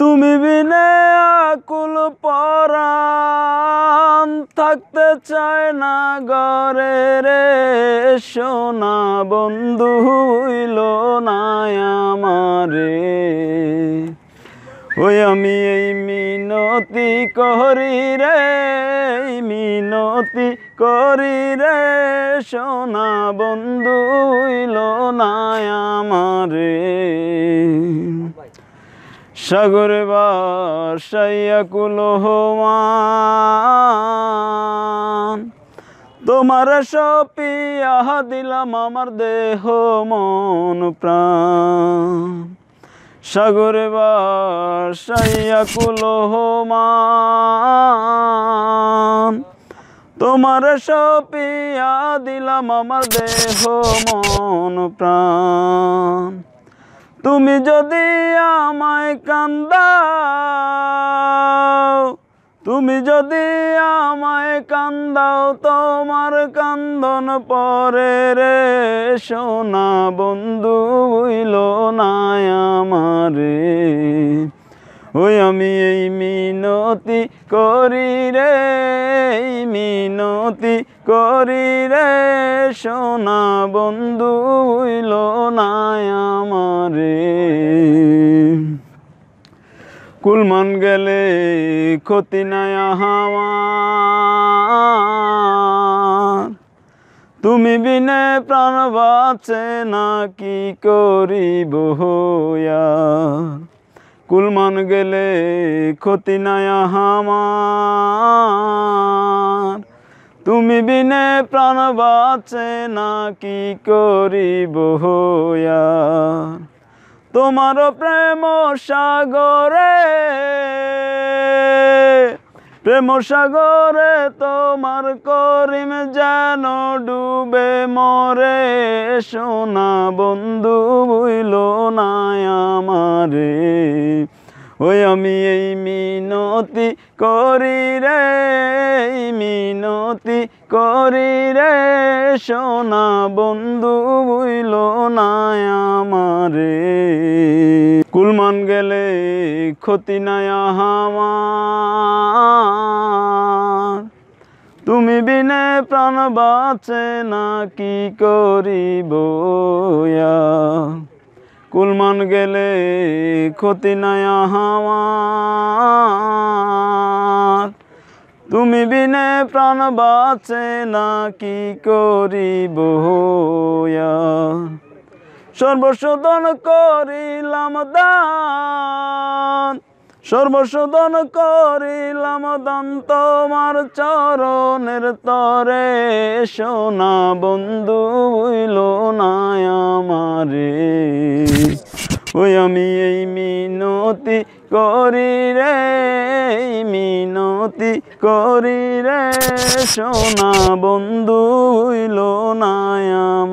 তুমি বিনে আকুল পরাম থাকতে চায় না গরে রে সোনা বন্ধু হইল আমারে ওই আমি এই মিনতি করি রে মিনতি করি রে সোনা বন্ধু হইল আমারে সাগর বাসাইয়া কুলহমান তোমার সপিয়াহ দিলাম আমার দেহ মন প্রাণ সাগর বাসাইয়া কুলহমান তোমার সপিয়া দিলাম আমার দেহ মন প্রাণ তুমি যদি আমায় কান্দাও তুমি যদি আমায় কান্দাও তোমার কান্দন পরে রে সোনা বন্ধু হইল নাই আমারে ওই আমি এই মিনতি করি রে মিনতি করি রে সোনা বন্ধু হইল নাই আমারে কুলমান গেলে ক্ষতি নাই হাওয়ার তুমি বিনে প্রাণ বাঁচে না কি করিব হইয়া কুলমান গেলে ক্ষতি নাই হামার তুমি বিনে প্রাণ বাঁচে না কি করিব হয়ার তোমার প্রেম সাগরে প্রেম সাগরে তোমার করিম যেন ডুবে মরে সোনা বন্ধু বুইল না আমারে ওই আমি এই মিনতি করি রে মিনতি করি রে সোনা বন্ধু বুইল নাই আমারে কুলমান গেলে ক্ষতি নাই আমার তুমি বিনে প্রাণ বাঁচে না কি করিব কুলমান গেলে ক্ষতি নাই আমার তুমি বিনে প্রাণ বাঁচে না কি করিব সর্বশোধন করিলাম দান সর্বশোধন করিলাম দন্ত মার চরণের তরে সোনা বন্ধু হইল না আমারে ওই আমি এই মিনতি করি রে মিনতি করি রে সোনা বন্ধু হইল না